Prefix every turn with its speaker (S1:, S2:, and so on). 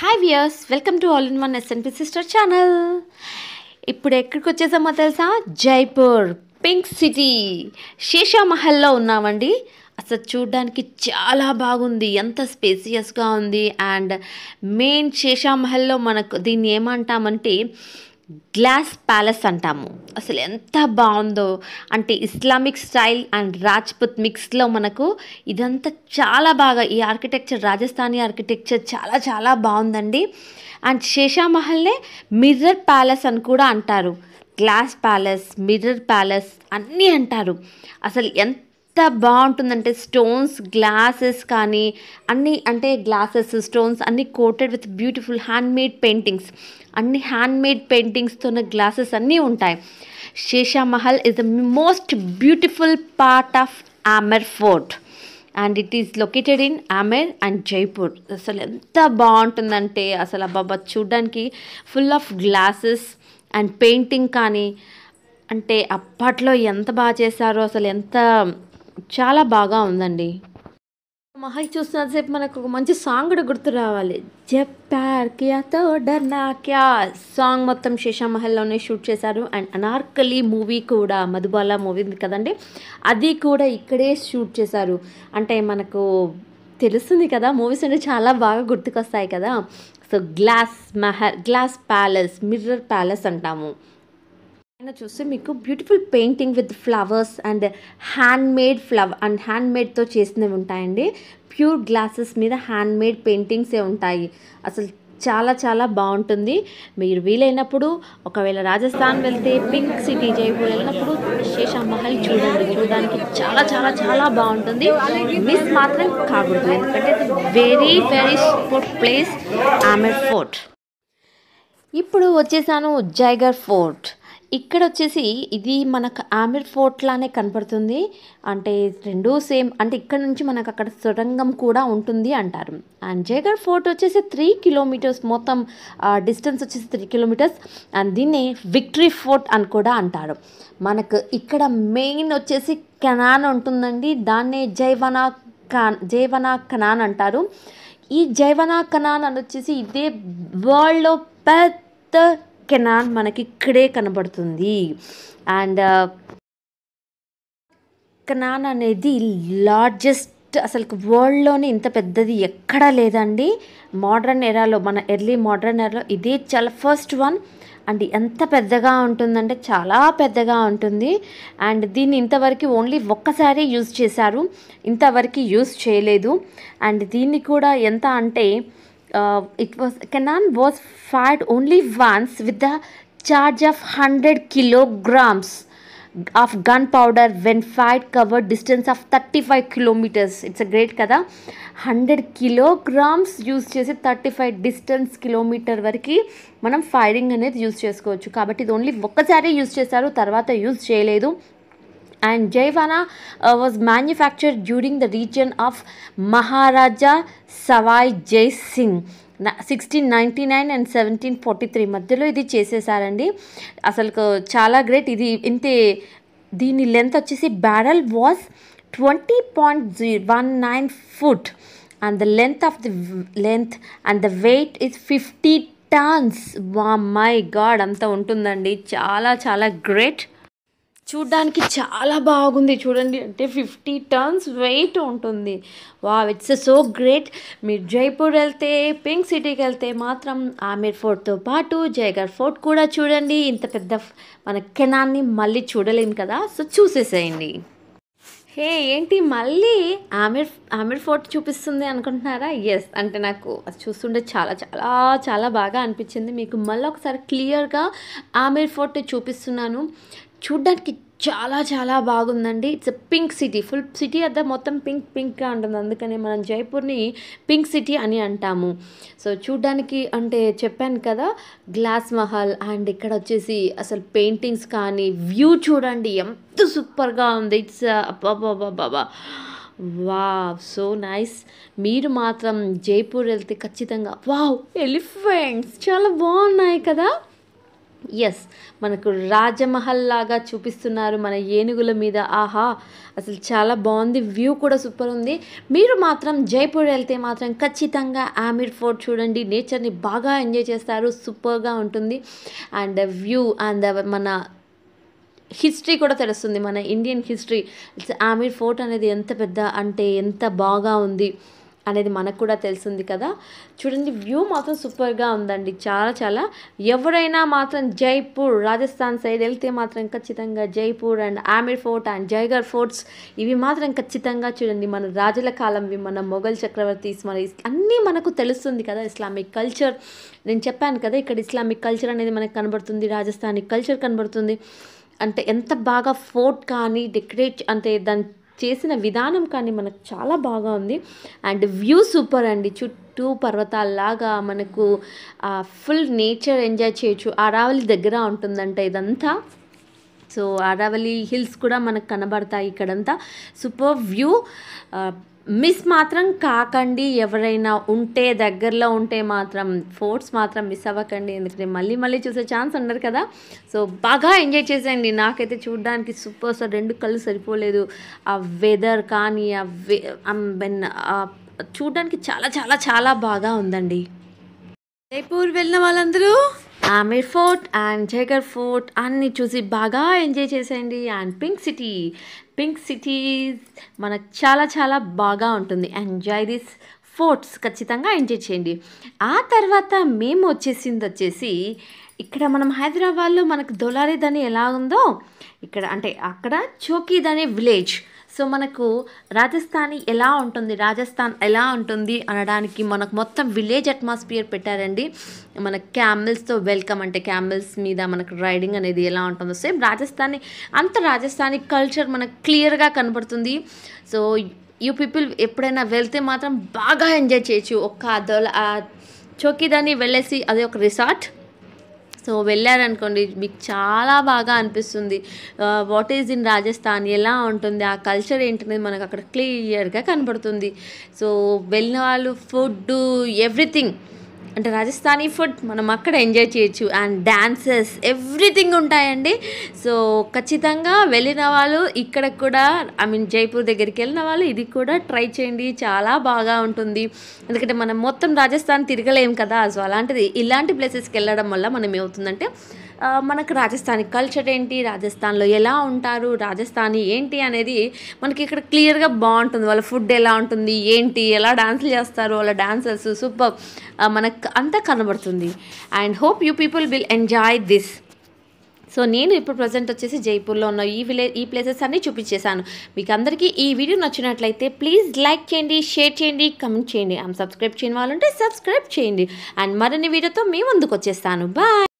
S1: hi viewers welcome to all in one S N P sister channel ఇప్పుడు ఎక్కడికి వచ్చేసామో తెలుసా Jaipur pink city శేషామహల్లో ఉన్నామండి అసలు చూడడానికి చాలా బాగుంది ఎంత స్పేసియస్గా ఉంది అండ్ మెయిన్ శేషామహల్లో మనకు దీన్ని ఏమంటామంటే గ్లాస్ ప్యాలెస్ అంటాము అసలు ఎంత బాగుందో అంటే ఇస్లామిక్ స్టైల్ అండ్ రాజ్పుత్ మిక్స్లో మనకు ఇదంతా చాలా బాగా ఈ ఆర్కిటెక్చర్ రాజస్థానీ ఆర్కిటెక్చర్ చాలా చాలా బాగుందండి అండ్ శేషామహల్నే మిర్రర్ ప్యాలెస్ అని కూడా అంటారు గ్లాస్ ప్యాలెస్ మిర్రర్ ప్యాలెస్ అన్నీ అంటారు అసలు ఎంత ఎంత బాగుంటుందంటే స్టోన్స్ గ్లాసెస్ కానీ అన్నీ అంటే గ్లాసెస్ స్టోన్స్ అన్నీ coated with beautiful handmade paintings అన్ని హ్యాండ్మేడ్ పెయింటింగ్స్తో గ్లాసెస్ అన్నీ ఉంటాయి Sheesh Mahal is the most beautiful part of Amer fort and it is located in Amer and Jaipur అసలు ఎంత బాగుంటుందంటే అసలు అబ్బాబా చూడ్డానికి full of glasses and painting కానీ అంటే అప్పట్లో ఎంత బాగా చేశారో అసలు ఎంత చాలా బాగా ఉందండి మహల్ చూస్తున్నంతసేపు మనకు ఒక మంచి సాంగ్ కూడా గుర్తు రావాలి జపార్ క్యా తో సాంగ్ మొత్తం శేషా మహల్లోనే షూట్ చేశారు అండ్ అనార్కలి మూవీ కూడా మధుబాల మూవీ ఉంది కదండి అది కూడా ఇక్కడే షూట్ చేశారు అంటే మనకు తెలుస్తుంది కదా మూవీస్ అంటే చాలా బాగా గుర్తుకొస్తాయి కదా so glass Mahal glass palace mirror palace అంటాము పైన చూస్తే మీకు beautiful painting with flowers and handmade flower and hand మేడ్తో చేసినవి ఉంటాయండి ప్యూర్ గ్లాసెస్ మీద హ్యాండ్ మేడ్ పెయింటింగ్సే ఉంటాయి అసలు చాలా చాలా బాగుంటుంది మీరు వీలైనప్పుడు ఒకవేళ రాజస్థాన్ వెళ్తే పింక్ సిటీ జైపూర్ వెళ్ళినప్పుడు శేషామహల్ చూడండి చూడడానికి చాలా చాలా చాలా బాగుంటుంది మిస్ మాత్రం కాకూడదు ఎందుకంటే very very sport place Amer fort ఇప్పుడు వచ్చేసాను జైగర్ ఫోర్ట్ ఇక్కడ వచ్చేసి ఇది మనకు ఆమిర్ ఫోర్ట్ లానే కనపడుతుంది అంటే రెండు సేమ్ అంటే ఇక్కడ నుంచి మనకు అక్కడ సొరంగం కూడా ఉంటుంది అంటారు అండ్ జయగఢ్ ఫోర్ట్ వచ్చేసి త్రీ కిలోమీటర్స్ మొత్తం డిస్టెన్స్ వచ్చేసి త్రీ కిలోమీటర్స్ అండ్ దీన్ని విక్టరీ ఫోర్ట్ అని కూడా అంటారు మనకు ఇక్కడ మెయిన్ వచ్చేసి కెనాన్ ఉంటుందండి దాన్నే జైవనా ఖాన్ జైవనా కనాన్ అంటారు ఈ జైవనా కనాన్ అని వచ్చేసి ఇదే వరల్డ్లో పెద్ద కెనాన్ మనకి ఇక్కడే కనబడుతుంది అండ్ కెనాన్ అనేది లార్జెస్ట్ అసలు వరల్డ్లోనే ఇంత పెద్దది ఎక్కడా లేదండి మోడర్న్ ఎరాలో మన ఎర్లీ మోడర్న్ ఎరాలో ఇదే చాలా ఫస్ట్ వన్ అండ్ ఎంత పెద్దగా ఉంటుందంటే చాలా పెద్దగా ఉంటుంది అండ్ దీన్ని ఇంతవరకు ఓన్లీ ఒక్కసారి యూజ్ చేశారు ఇంతవరకు యూజ్ చేయలేదు అండ్ దీన్ని కూడా ఎంత అంటే it was cannon was fired only once with the charge of hundred kilograms of gun powder when when cover distance of thirty five kilometres it's a great కదా hundred kilograms use చేసి thirty five distance kilometre వరకు మనం firing అనేది use చేసుకోవచ్చు కాబట్టి ఇది only ఒక్కసారి use చేశారు తర్వాత యూజ్ చేయలేదు and Jaivana uh, was manufactured during the region of Maharaja Savai Jai Singh sixteen ninety nine and seventeen forty three మధ్యలో ఇది చేసేసారండి అసలు చాలా గ్రేట్ ఇది ఇంతే దీని లెంత్ వచ్చేసి బ్యారల్ వాజ్ ట్వంటీ పాయింట్ జీ one nine foot and the length of the length and the weight is fifty tons wow my god అంత ఉంటుందండి చాలా చాలా గ్రేట్ చూడ్డానికి చాలా బాగుంది చూడండి అంటే ఫిఫ్టీ టర్న్స్ వెయిట్ ఉంటుంది వా ఇట్స్ సో గ్రేట్ మీరు జైపూర్ వెళ్తే పింక్ సిటీకి వెళ్తే మాత్రం ఆమీర్ ఫోర్ట్తో పాటు జయగర్ ఫోర్ట్ కూడా చూడండి ఇంత పెద్ద మన కెనాన్ని మళ్ళీ చూడలేము కదా సో చూసేసేయండి హే ఏంటి మళ్ళీ ఆమీర్ ఆమీర్ ఫోర్ట్ చూపిస్తుంది అనుకుంటున్నారా ఎస్ అంటే నాకు అది చూస్తుంటే చాలా చాలా చాలా బాగా అనిపించింది మీకు మళ్ళీ ఒకసారి క్లియర్గా ఆమీర్ ఫోర్ట్ చూపిస్తున్నాను చూడ్డానికి చాలా చాలా బాగుందండి it's pink city full city అంతా మొత్తం పింక్ పింక్గా ఉంటుంది అందుకనే మనం జైపూర్ని పింక్ సిటీ అని అంటాము సో చూడ్డానికి అంటే చెప్పాను కదా గ్లాస్ మహల్ అండ్ ఇక్కడ వచ్చేసి అసలు పెయింటింగ్స్ కానీ వ్యూ చూడండి ఎంత సూపర్గా ఉంది ఇట్స్ బాబా వా సో నైస్ మీరు మాత్రం జైపూర్ వెళ్తే ఖచ్చితంగా వావ్ ఎలిఫెంట్స్ చాలా బాగున్నాయి కదా ఎస్ మనకు రాజమహల్ లాగా చూపిస్తున్నారు మన ఏనుగుల మీద ఆహా అసలు చాలా బాగుంది వ్యూ కూడా సూపర్ ఉంది మీరు మాత్రం జైపూర్ వెళ్తే మాత్రం ఖచ్చితంగా ఆమిర్ ఫోర్ట్ చూడండి నేచర్ని బాగా ఎంజాయ్ చేస్తారు సూపర్గా ఉంటుంది అండ్ వ్యూ అండ్ మన హిస్టరీ కూడా తెలుస్తుంది మన ఇండియన్ హిస్టరీ ఆమిర్ ఫోర్ట్ అనేది ఎంత పెద్ద అంటే ఎంత బాగా ఉంది అనేది మనకు కూడా తెలిసింది కదా చూడండి వ్యూ మాత్రం సూపర్గా ఉందండి చాలా చాలా ఎవరైనా మాత్రం జైపూర్ రాజస్థాన్ సైడ్ వెళ్తే మాత్రం ఖచ్చితంగా Jaipur and Amer fort and Jaigarh forts ఇవి మాత్రం ఖచ్చితంగా చూడండి మన రాజుల కాలంవి మన మొఘల్ చక్రవర్తిస్ మన అన్నీ మనకు తెలుస్తుంది కదా ఇస్లామిక్ కల్చర్ నేను చెప్పాను కదా ఇక్కడ ఇస్లామిక్ కల్చర్ అనేది మనకు కనబడుతుంది రాజస్థానీ కల్చర్ కనబడుతుంది అంటే ఎంత బాగా ఫోర్ట్ కానీ డెకరేట్ అంటే దాని చేసిన విధానం కానీ మనకు చాలా బాగా ఉంది అండ్ వ్యూ సూపర్ అండి చుట్టూ పర్వతాల్లాగా మనకు ఫుల్ నేచర్ ఎంజాయ్ చేయొచ్చు అరావలి దగ్గర ఉంటుందంట ఇదంతా సో అరావలి హిల్స్ కూడా మనకు కనబడతాయి ఇక్కడంతా సూపర్ వ్యూ మిస్ మాత్రం కాకండి ఎవరైనా ఉంటే దగ్గరలో ఉంటే మాత్రం ఫోర్ట్స్ మాత్రం మిస్ అవ్వకండి ఎందుకంటే మళ్ళీ మళ్ళీ చూసే ఛాన్స్ ఉండదు కదా సో బాగా ఎంజాయ్ చేసేయండి నాకైతే చూడడానికి సూపర్ సార్ రెండు కళ్ళు సరిపోలేదు ఆ వెదర్ కానీ ఆ వే చూడడానికి చాలా చాలా చాలా బాగా ఉందండి జైపూర్ వెళ్ళిన వాళ్ళందరూ Amer fort and Jaigarh fort అన్నీ చూసి బాగా ఎంజాయ్ చేసేయండి and pink city pink city మనకు చాలా చాలా బాగా ఉంటుంది ఎంజాయ్ దిస్ ఫోర్ట్స్ ఖచ్చితంగా ఎంజాయ్ చేయండి ఆ తర్వాత మేము వచ్చేసింది వచ్చేసి ఇక్కడ మనం హైదరాబాద్లో మనకు దొలారిద్ ఎలా ఉందో ఇక్కడ అంటే అక్కడ చోకీద్ అనే విలేజ్ సో మనకు రాజస్థానీ ఎలా ఉంటుంది రాజస్థాన్ ఎలా ఉంటుంది అనడానికి మనకు మొత్తం విలేజ్ అట్మాస్ఫియర్ పెట్టారండి మన క్యామిల్స్తో వెల్కమ్ అంటే క్యామిల్స్ మీద మనకు రైడింగ్ అనేది ఎలా ఉంటుందో సేమ్ రాజస్థానీ అంత రాజస్థానీ కల్చర్ మనకు క్లియర్గా కనబడుతుంది సో యూ పీపుల్ ఎప్పుడైనా వెళ్తే మాత్రం బాగా ఎంజాయ్ చేయొచ్చు ఒక్క దొల చౌకీదాన్ని వెళ్ళేసి అది ఒక రిసార్ట్ సో వెళ్ళారనుకోండి మీకు చాలా బాగా అనిపిస్తుంది వాట్ ఈజ్ ఇన్ రాజస్థాన్ ఎలా ఉంటుంది ఆ కల్చర్ ఏంటనేది మనకు అక్కడ క్లియర్గా కనబడుతుంది సో వెళ్ళిన వాళ్ళు ఫుడ్ ఎవ్రీథింగ్ అంటే రాజస్థానీ ఫుడ్ మనం అక్కడ ఎంజాయ్ చేయొచ్చు అండ్ డ్యాన్సెస్ ఎవ్రీథింగ్ ఉంటాయండి సో ఖచ్చితంగా వెళ్ళిన వాళ్ళు ఇక్కడ కూడా ఐ మీన్ జైపూర్ దగ్గరికి వెళ్ళిన వాళ్ళు ఇది కూడా ట్రై చేయండి చాలా బాగా ఉంటుంది ఎందుకంటే మనం మొత్తం రాజస్థాన్ తిరగలేం కదా సో అలాంటిది ఇలాంటి ప్లేసెస్కి వెళ్ళడం వల్ల మనం ఏమవుతుందంటే మనకు రాజస్థానీ కల్చర్ ఏంటి రాజస్థాన్లో ఎలా ఉంటారు రాజస్థానీ ఏంటి అనేది మనకి ఇక్కడ క్లియర్గా బాగుంటుంది వాళ్ళ ఫుడ్ ఎలా ఉంటుంది ఏంటి ఎలా డాన్సులు చేస్తారు వాళ్ళ డాన్సర్స్ సూపర్ మనకు అంతా కనబడుతుంది and hope you people will enjoy this so నేను ఇప్పుడు ప్రజెంట్ వచ్చేసి జైపూర్లో ఉన్న ఈ విలేజ్ ఈ ప్లేసెస్ అన్నీ చూపించేశాను మీకు అందరికీ ఈ వీడియో నచ్చినట్లయితే ప్లీజ్ లైక్ చేయండి షేర్ చేయండి కమెంట్ చేయండి అండ్ సబ్స్క్రైబ్ చేయని వాళ్ళుంటే సబ్స్క్రైబ్ చేయండి అండ్ మరిన్ని వీడియోతో మేము ముందుకు వచ్చేస్తాను బాయ్